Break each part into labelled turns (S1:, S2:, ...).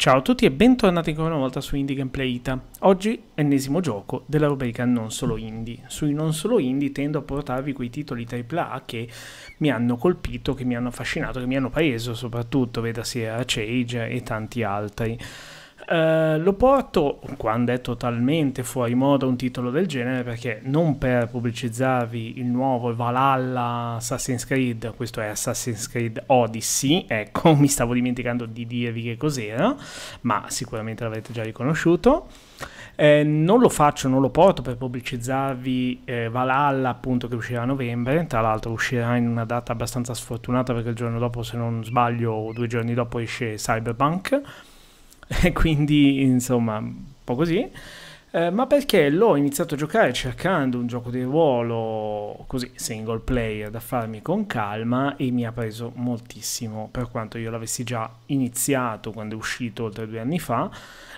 S1: Ciao a tutti e bentornati ancora una volta su Indie Gameplay Ita. Oggi ennesimo gioco della rubrica Non Solo Indie. Sui Non Solo Indie tendo a portarvi quei titoli AAA che mi hanno colpito, che mi hanno affascinato, che mi hanno preso soprattutto, veda sia Cage e tanti altri. Eh, lo porto quando è totalmente fuori moda un titolo del genere perché non per pubblicizzarvi il nuovo Valhalla Assassin's Creed, questo è Assassin's Creed Odyssey, ecco mi stavo dimenticando di dirvi che cos'era, ma sicuramente l'avete già riconosciuto. Eh, non lo faccio, non lo porto per pubblicizzarvi eh, Valhalla appunto che uscirà a novembre, tra l'altro uscirà in una data abbastanza sfortunata perché il giorno dopo se non sbaglio o due giorni dopo esce Cyberpunk quindi insomma un po' così. Eh, ma perché l'ho iniziato a giocare cercando un gioco di ruolo così single player da farmi con calma e mi ha preso moltissimo per quanto io l'avessi già iniziato quando è uscito oltre due anni fa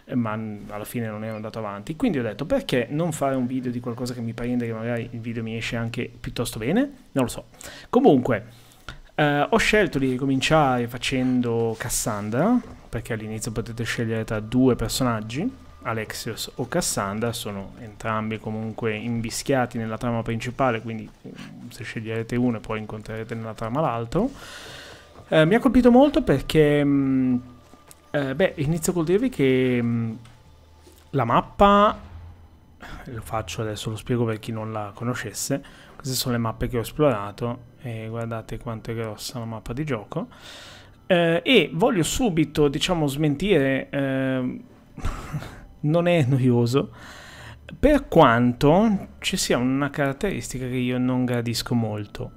S1: eh, ma alla fine non ero andato avanti quindi ho detto perché non fare un video di qualcosa che mi prende che magari il video mi esce anche piuttosto bene non lo so comunque eh, ho scelto di ricominciare facendo Cassandra perché all'inizio potete scegliere tra due personaggi, Alexios o Cassandra, sono entrambi comunque invischiati nella trama principale, quindi mm, se sceglierete uno poi incontrerete nella trama l'altro. Eh, mi ha colpito molto perché, mh, mm, eh, beh, inizio col dirvi che mh, mm, la mappa, eh, lo faccio adesso, lo spiego per chi non la conoscesse, queste sono le mappe che ho esplorato e guardate quanto è grossa la mappa di gioco. Eh, e voglio subito, diciamo, smentire, eh, non è noioso, per quanto ci sia una caratteristica che io non gradisco molto.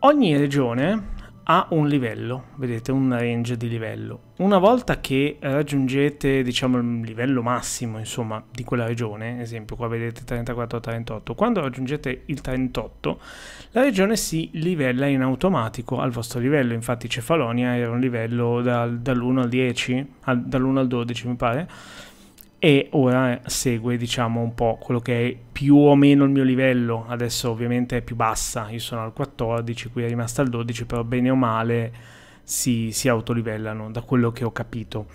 S1: Ogni regione ha un livello, vedete, un range di livello. Una volta che raggiungete diciamo, il livello massimo insomma, di quella regione, esempio qua vedete 34-38, quando raggiungete il 38 la regione si livella in automatico al vostro livello, infatti Cefalonia era un livello dal, dall'1 al 10, al, dall'1 al 12 mi pare, e ora segue diciamo un po' quello che è più o meno il mio livello, adesso ovviamente è più bassa, io sono al 14, qui è rimasta al 12, però bene o male si, si autolivellano, da quello che ho capito.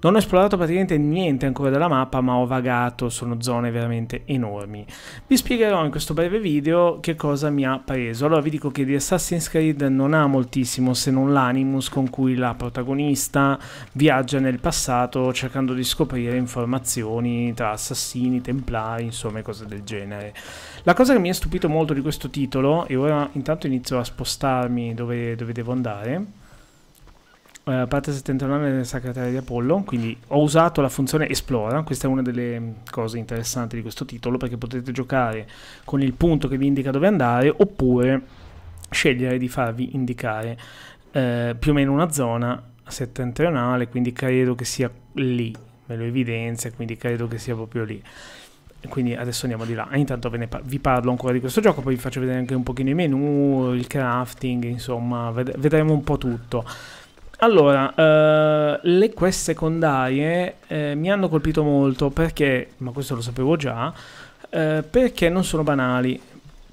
S1: Non ho esplorato praticamente niente ancora della mappa, ma ho vagato, sono zone veramente enormi. Vi spiegherò in questo breve video che cosa mi ha preso. Allora vi dico che di Assassin's Creed non ha moltissimo se non l'animus con cui la protagonista viaggia nel passato cercando di scoprire informazioni tra assassini, templari, insomma cose del genere. La cosa che mi ha stupito molto di questo titolo, e ora intanto inizio a spostarmi dove, dove devo andare eh, parte settentrionale del Sacratario di Apollo, quindi ho usato la funzione Esplora, questa è una delle cose interessanti di questo titolo perché potete giocare con il punto che vi indica dove andare oppure scegliere di farvi indicare eh, più o meno una zona settentrionale, quindi credo che sia lì, me lo evidenzia, quindi credo che sia proprio lì quindi adesso andiamo di là intanto par vi parlo ancora di questo gioco poi vi faccio vedere anche un pochino i menu il crafting insomma ved vedremo un po' tutto allora, eh, le quest secondarie eh, mi hanno colpito molto perché, ma questo lo sapevo già, eh, perché non sono banali.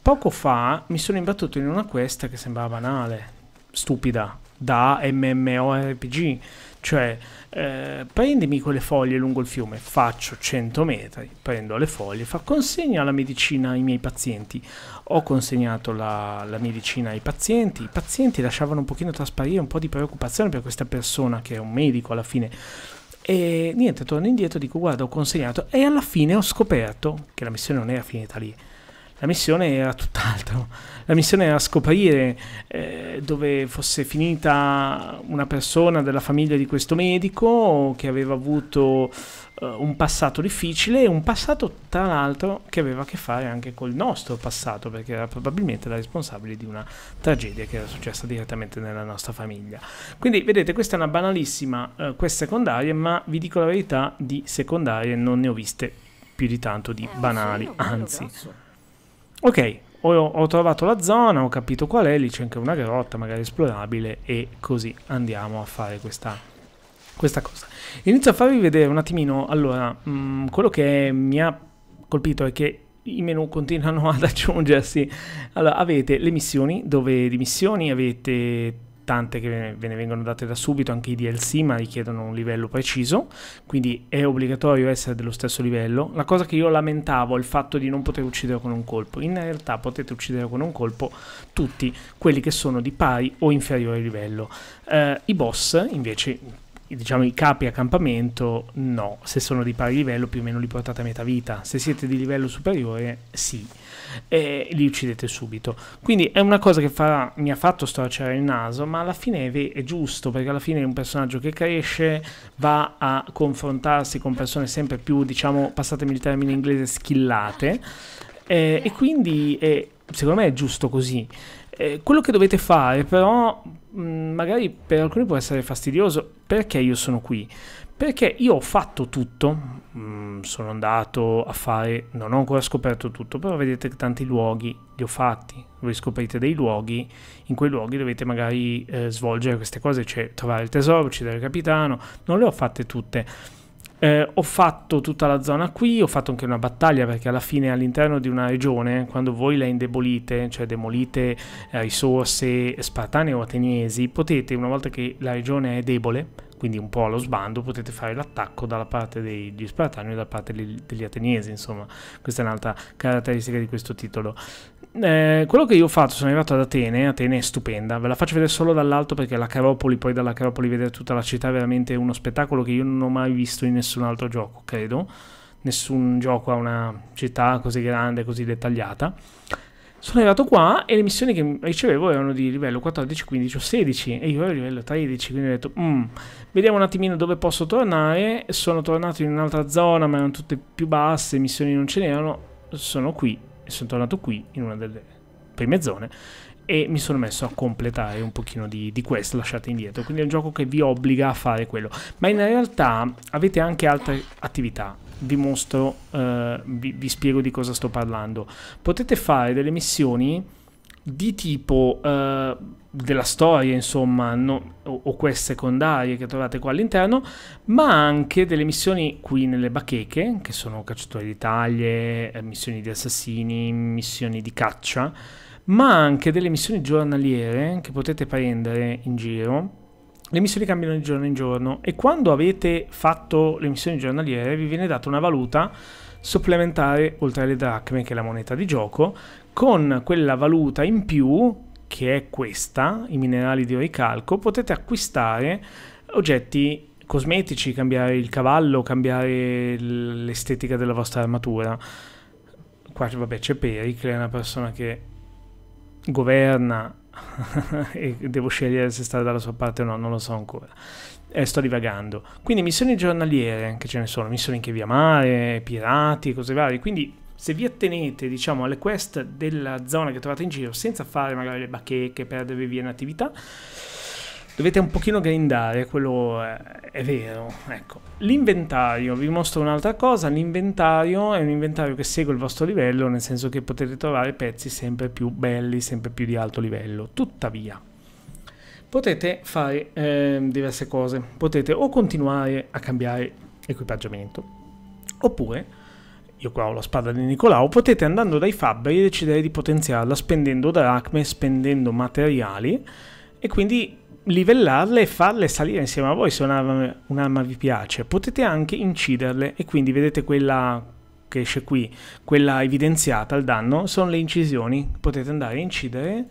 S1: Poco fa mi sono imbattuto in una quest che sembrava banale, stupida, da MMORPG. Cioè, eh, prendimi quelle foglie lungo il fiume, faccio 100 metri, prendo le foglie, fa consegna la medicina ai miei pazienti. Ho consegnato la, la medicina ai pazienti, i pazienti lasciavano un pochino trasparire un po' di preoccupazione per questa persona che è un medico alla fine. E niente, torno indietro, dico guarda ho consegnato e alla fine ho scoperto che la missione non era finita lì la missione era tutt'altro. La missione era scoprire eh, dove fosse finita una persona della famiglia di questo medico che aveva avuto eh, un passato difficile, un passato tra l'altro che aveva a che fare anche col nostro passato, perché era probabilmente la responsabile di una tragedia che era successa direttamente nella nostra famiglia. Quindi vedete, questa è una banalissima eh, quest secondaria, ma vi dico la verità, di secondarie non ne ho viste più di tanto di eh, banali, anzi. Ok, ho, ho, trovato la zona, ho capito qual è, lì c'è anche una grotta magari esplorabile e così andiamo a fare questa, questa cosa. Inizio a farvi vedere un attimino, allora, mh, mm, quello che mi ha colpito è che i menu continuano ad aggiungersi. Allora, avete le missioni, dove di missioni avete tante che ve ne vengono date da subito, anche i DLC, ma richiedono un livello preciso, quindi è obbligatorio essere dello stesso livello. La cosa che io lamentavo è il fatto di non poter uccidere con un colpo, in realtà potete uccidere con un colpo tutti quelli che sono di pari o inferiore livello. Eh, I boss invece diciamo, i capi accampamento no, se sono di pari livello più o meno li portate a metà vita, se siete di livello superiore sì, e li uccidete subito. Quindi è una cosa che fa, mi ha fatto storcere il naso, ma alla fine è, è giusto, perché alla fine è un personaggio che cresce, va a confrontarsi con persone sempre più, diciamo, passatemi il termine inglese, schillate, eh, e quindi è, secondo me è giusto così. Eh, quello che dovete fare però mh, mm, magari per alcuni può essere fastidioso perché io sono qui perché io ho fatto tutto mh, mm, sono andato a fare non ho ancora scoperto tutto però vedete che tanti luoghi li ho fatti voi scoprite dei luoghi in quei luoghi dovete magari eh, svolgere queste cose cioè trovare il tesoro uccidere il capitano non le ho fatte tutte eh, ho fatto tutta la zona qui, ho fatto anche una battaglia perché alla fine all'interno di una regione, quando voi la indebolite, cioè demolite eh, risorse spartane o ateniesi, potete, una volta che la regione è debole, quindi un po' allo sbando, potete fare l'attacco dalla parte degli Spartani o da parte degli, degli Ateniesi, insomma, questa è un'altra caratteristica di questo titolo eh, quello che io ho fatto, sono arrivato ad Atene, Atene è stupenda, ve la faccio vedere solo dall'alto perché la Caropoli, poi dalla Caropoli vedere tutta la città è veramente uno spettacolo che io non ho mai visto in nessun altro gioco, credo. Nessun gioco ha una città così grande, così dettagliata. Sono arrivato qua e le missioni che ricevevo erano di livello 14, 15 o 16 e io ero a livello 13, quindi ho detto, mm, vediamo un attimino dove posso tornare. Sono tornato in un'altra zona, ma erano tutte più basse, missioni non ce n'erano, sono qui e sono tornato qui in una delle prime zone e mi sono messo a completare un pochino di, di quest lasciate indietro quindi è un gioco che vi obbliga a fare quello ma in realtà avete anche altre attività vi mostro eh, vi, vi, spiego di cosa sto parlando potete fare delle missioni di tipo eh, della storia, insomma, no, o, o, queste secondarie che trovate qua all'interno, ma anche delle missioni qui nelle bacheche, che sono cacciatori di taglie, eh, missioni di assassini, missioni di caccia, ma anche delle missioni giornaliere che potete prendere in giro. Le missioni cambiano di giorno in giorno e quando avete fatto le missioni giornaliere vi viene data una valuta supplementare oltre alle dracme che è la moneta di gioco con quella valuta in più che è questa, i minerali di ricalco, potete acquistare oggetti cosmetici, cambiare il cavallo, cambiare l'estetica della vostra armatura. Qua vabbè c'è Pericle, è una persona che governa e devo scegliere se stare dalla sua parte o no, non lo so ancora. Eh, sto divagando. Quindi missioni giornaliere, che ce ne sono, missioni in via mare, pirati, cose varie, quindi se vi attenete diciamo alle quest della zona che trovate in giro senza fare magari le bacheche, perdervi via in attività, dovete un pochino grindare, quello è, è vero. Ecco. L'inventario, vi mostro un'altra cosa, l'inventario è un inventario che segue il vostro livello, nel senso che potete trovare pezzi sempre più belli, sempre più di alto livello. Tuttavia, potete fare eh, diverse cose, potete o continuare a cambiare equipaggiamento, oppure io qua ho la spada di Nicolao, potete andando dai fabbri decidere di potenziarla spendendo dracme, spendendo materiali e quindi livellarle e farle salire insieme a voi se un'arma, un vi piace. Potete anche inciderle e quindi vedete quella che esce qui, quella evidenziata al danno, sono le incisioni. Potete andare a incidere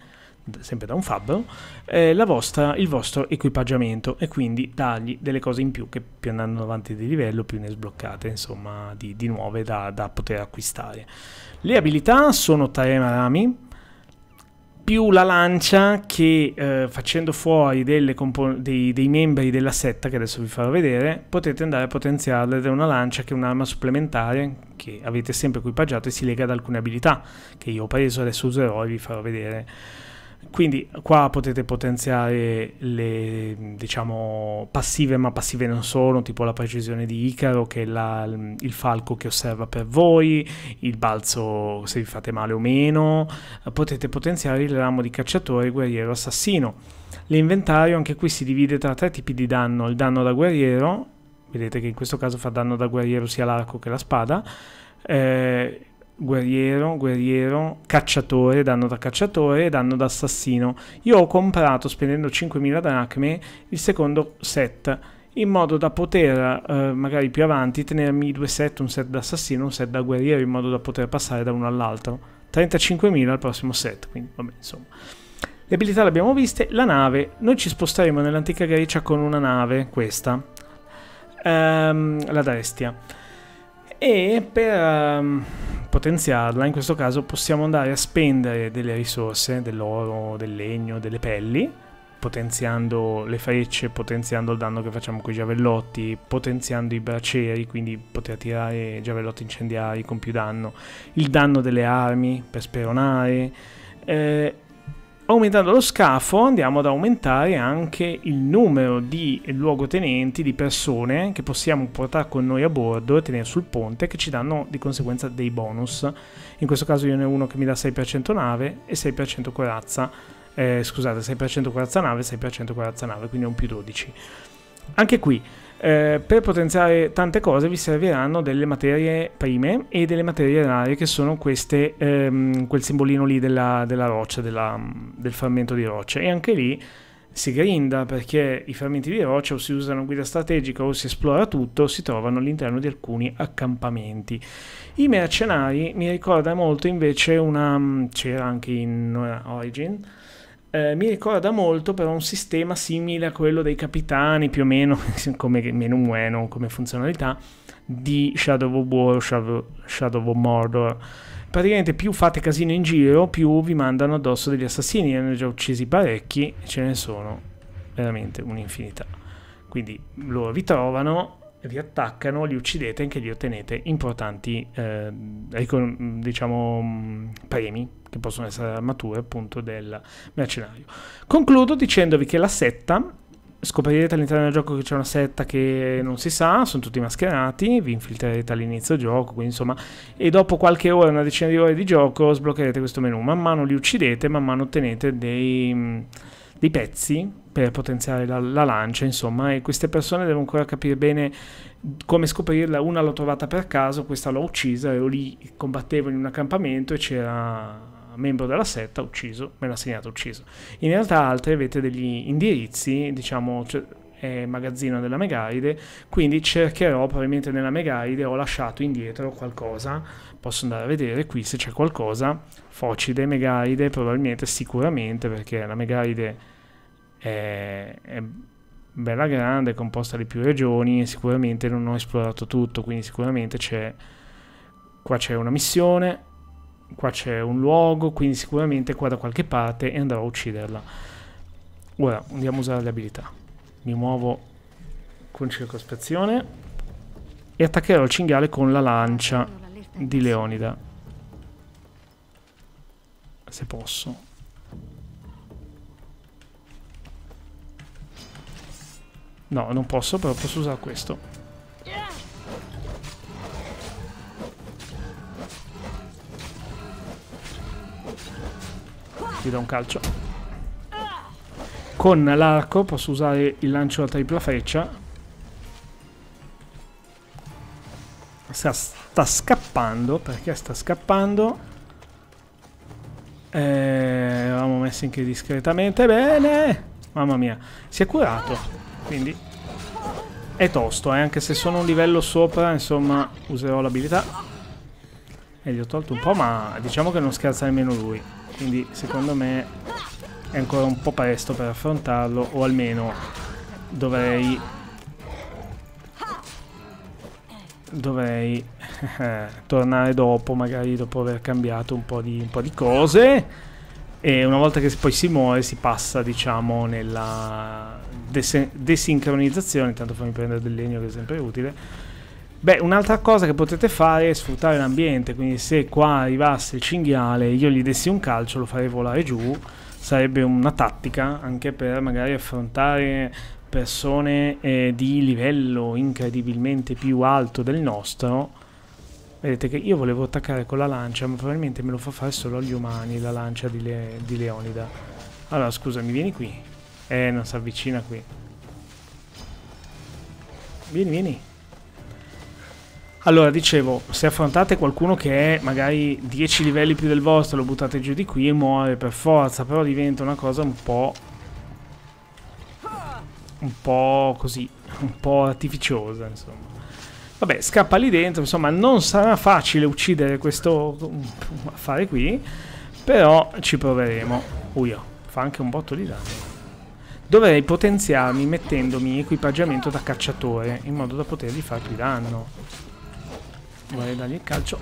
S1: sempre da un fabbro, eh, vostra, il vostro equipaggiamento e quindi dargli delle cose in più che più andando avanti di livello più ne sbloccate insomma di, di nuove da, da, poter acquistare. Le abilità sono tre marami più la lancia che eh, facendo fuori dei, dei, membri della setta che adesso vi farò vedere potete andare a potenziarla ed è una lancia che è un'arma supplementare che avete sempre equipaggiato e si lega ad alcune abilità che io ho preso adesso userò e vi farò vedere quindi qua potete potenziare le diciamo, passive, ma passive non sono, tipo la precisione di Icaro, che è la, il falco che osserva per voi, il balzo se vi fate male o meno. Potete potenziare il ramo di cacciatore, guerriero, assassino. L'inventario anche qui si divide tra tre tipi di danno, il danno da guerriero, vedete che in questo caso fa danno da guerriero sia l'arco che la spada, eh, guerriero, guerriero, cacciatore, danno da cacciatore e danno da assassino. Io ho comprato, spendendo 5.000 dracme, il secondo set, in modo da poter, eh, magari più avanti, tenermi due set, un set da assassino, un set da guerriero, in modo da poter passare da uno all'altro. 35.000 al prossimo set, quindi vabbè, insomma. Le abilità le abbiamo viste, la nave, noi ci sposteremo nell'antica Grecia con una nave, questa, ehm, la Darestia. E per... Ehm, potenziarla, in questo caso possiamo andare a spendere delle risorse, dell'oro, del legno, delle pelli, potenziando le frecce, potenziando il danno che facciamo con i giavellotti, potenziando i braceri, quindi poter tirare giavellotti incendiari con più danno, il danno delle armi per speronare, eh, Aumentando lo scafo andiamo ad aumentare anche il numero di luogotenenti, di persone che possiamo portare con noi a bordo e tenere sul ponte che ci danno di conseguenza dei bonus. In questo caso io ne ho uno che mi dà 6% nave e 6% corazza, eh, scusate 6% corazza nave e 6% corazza nave, quindi è un più 12. Anche qui eh, per potenziare tante cose vi serviranno delle materie prime e delle materie rare che sono queste, ehm, quel simbolino lì della, della roccia, della, del frammento di roccia e anche lì si grinda perché i frammenti di roccia o si usano in guida strategica o si esplora tutto, si trovano all'interno di alcuni accampamenti. I mercenari mi ricorda molto invece una... c'era anche in Origin eh, mi ricorda molto però un sistema simile a quello dei capitani, più o meno, come meno meno, come funzionalità, di Shadow of War, Shadow, Shadow of Mordor. Praticamente più fate casino in giro, più vi mandano addosso degli assassini. Ne hanno già uccisi parecchi e ce ne sono veramente un'infinità. Quindi loro vi trovano, vi attaccano, li uccidete e anche lì ottenete importanti eh, diciamo, mm, premi che possono essere armature appunto del mercenario. Concludo dicendovi che la setta scoprirete all'interno del gioco che c'è una setta che non si sa, sono tutti mascherati, vi infiltrerete all'inizio del gioco, quindi insomma, e dopo qualche ora, una decina di ore di gioco, sbloccherete questo menu. Man mano li uccidete, man mano ottenete dei mm, dei pezzi per potenziare la, la, lancia, insomma, e queste persone devono ancora capire bene come scoprirla. Una l'ho trovata per caso, questa l'ho uccisa, ero lì, combattevo in un accampamento e c'era membro della setta ucciso, me l'ha segnato ucciso. In realtà altre avete degli indirizzi, diciamo, cioè, eh, magazzino della Megaide, quindi cercherò probabilmente nella Megaide ho lasciato indietro qualcosa, posso andare a vedere qui se c'è qualcosa, Focide, Megaide probabilmente sicuramente perché la Megaide è, è bella grande, è composta di più regioni e sicuramente non ho esplorato tutto, quindi sicuramente c'è qua c'è una missione, qua c'è un luogo, quindi sicuramente qua da qualche parte e andrò a ucciderla. Ora andiamo a usare le abilità mi muovo con circospezione e attaccherò il cinghiale con la lancia di Leonida se posso no non posso però posso usare questo ti do un calcio con l'arco posso usare il lancio a tripla freccia. Sta, sta scappando, perché sta scappando? Eh, eravamo messi anche discretamente bene. Mamma mia, si è curato, quindi è tosto, eh? anche se sono un livello sopra, insomma, userò l'abilità. E gli ho tolto un po', ma diciamo che non scherza nemmeno lui. Quindi, secondo me, è ancora un po' presto per affrontarlo o almeno dovrei dovrei eh, tornare dopo magari dopo aver cambiato un po, di, un po' di cose e una volta che poi si muore si passa diciamo nella des desincronizzazione intanto fammi prendere del legno che è sempre utile Beh, un'altra cosa che potete fare è sfruttare l'ambiente, quindi se qua arrivasse il cinghiale e io gli dessi un calcio lo farei volare giù sarebbe una tattica anche per magari affrontare persone eh, di livello incredibilmente più alto del nostro. Vedete che io volevo attaccare con la lancia, ma probabilmente me lo fa fare solo agli umani la lancia di, Le di Leonida. Allora, scusami, vieni qui. Eh, non si avvicina qui. Vieni, vieni. Allora, dicevo, se affrontate qualcuno che è magari 10 livelli più del vostro, lo buttate giù di qui e muore per forza, però diventa una cosa un po'... un po' così, un po' artificiosa, insomma. Vabbè, scappa lì dentro, insomma, non sarà facile uccidere questo mm, affare qui, però ci proveremo. Uia, fa anche un botto di danno. Dovrei potenziarmi mettendomi equipaggiamento da cacciatore, in modo da potergli far più danno vorrei dargli il calcio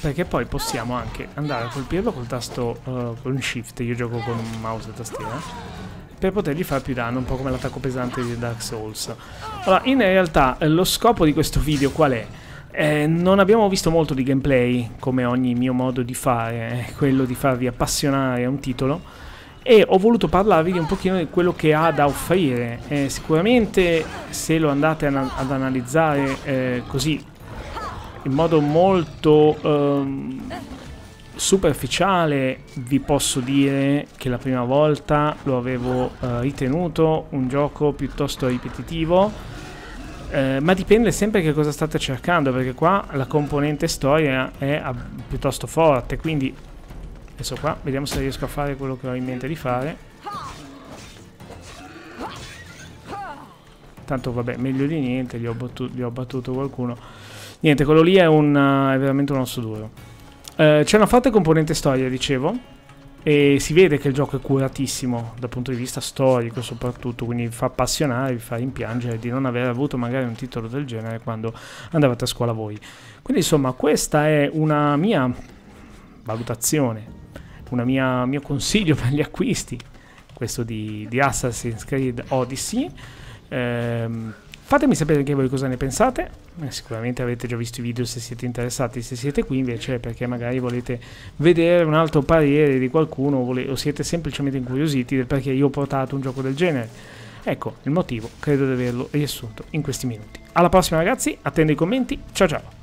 S1: perché poi possiamo anche andare a colpirlo col tasto uh, con shift io gioco con un mouse e tastiera per potergli fare più danno, un po' come l'attacco pesante di Dark Souls. Allora, in realtà eh, lo scopo di questo video qual è? Eh, non abbiamo visto molto di gameplay, come ogni mio modo di fare, è eh, quello di farvi appassionare a un titolo, e ho voluto parlarvi un pochino di quello che ha da offrire. Eh, sicuramente se lo andate ad analizzare eh, così in modo molto ehm, superficiale vi posso dire che la prima volta lo avevo eh, ritenuto un gioco piuttosto ripetitivo. Eh, ma dipende sempre che cosa state cercando perché qua la componente storia è piuttosto forte quindi Adesso qua vediamo se riesco a fare quello che ho in mente di fare. Tanto vabbè, meglio di niente, gli ho, gli ho battuto qualcuno. Niente, quello lì è, un, è veramente un osso duro. Eh, c'è una forte componente storia, dicevo. E si vede che il gioco è curatissimo dal punto di vista storico soprattutto, quindi vi fa appassionare, vi fa rimpiangere di non aver avuto magari un titolo del genere quando andavate a scuola voi. Quindi insomma questa è una mia valutazione un mio consiglio per gli acquisti, questo di, di Assassin's Creed Odyssey. Ehm, fatemi sapere anche voi cosa ne pensate, eh, sicuramente avete già visto i video se siete interessati, se siete qui invece perché magari volete vedere un altro parere di qualcuno o siete semplicemente incuriositi del perché io ho portato un gioco del genere. Ecco il motivo, credo di averlo riassunto in questi minuti. Alla prossima ragazzi, attendo i commenti, ciao ciao!